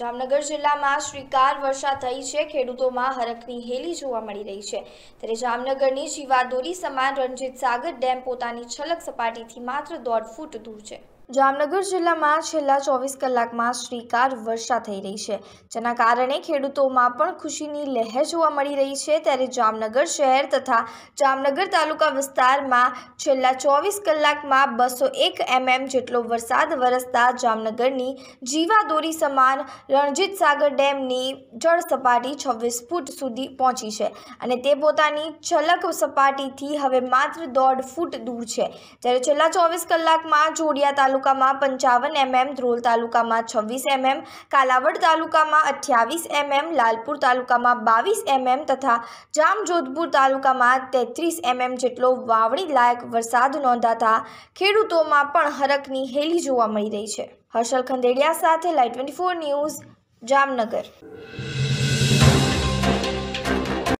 જામનગર જિલ્લામાં શ્રીકાર વર્ષા થઈ છે ખેડૂતોમાં હરખની હેલી જોવા મળી રહી છે ત્યારે જામનગરની જીવાદોરી સમાન રણજીત સાગર ડેમ પોતાની છલક સપાટીથી માત્ર દોઢ ફૂટ દૂર છે જામનગર જિલ્લામાં છેલ્લા ચોવીસ કલાકમાં શ્રીકાર વર્ષા થઈ રહી છે જેના કારણે ખેડૂતોમાં પણ ખુશીની લહેર જોવા મળી રહી છે ત્યારે જામનગર શહેર તથા જામનગર તાલુકા વિસ્તારમાં છેલ્લા ચોવીસ કલાકમાં બસો એક એમએમ જેટલો વરસાદ વરસતા જામનગરની જીવાદોરી સમાન રણજીત સાગર ડેમની જળ સપાટી છવ્વીસ ફૂટ સુધી પહોંચી છે અને તે પોતાની છલક સપાટીથી હવે માત્ર દોઢ ફૂટ દૂર છે જ્યારે છેલ્લા ચોવીસ કલાકમાં જોડિયા તાલુકા તાલુકામાં પંચાવન એમએમ ધ્રોલ તાલુકામાં છવ્વીસ એમએમ કાલાવડ તાલુકામાં અઠ્યાવીસ એમએમ લાલપુર તાલુકામાં બાવીસ એમએમ તથા જામજોધપુર તાલુકામાં તેત્રીસ એમએમ જેટલો વાવણી લાયક વરસાદ નોંધાતા ખેડૂતોમાં પણ હરકની હેલી જોવા મળી રહી છે હર્ષલ ખંડેડિયા સાથે live twenty four news Jamnagar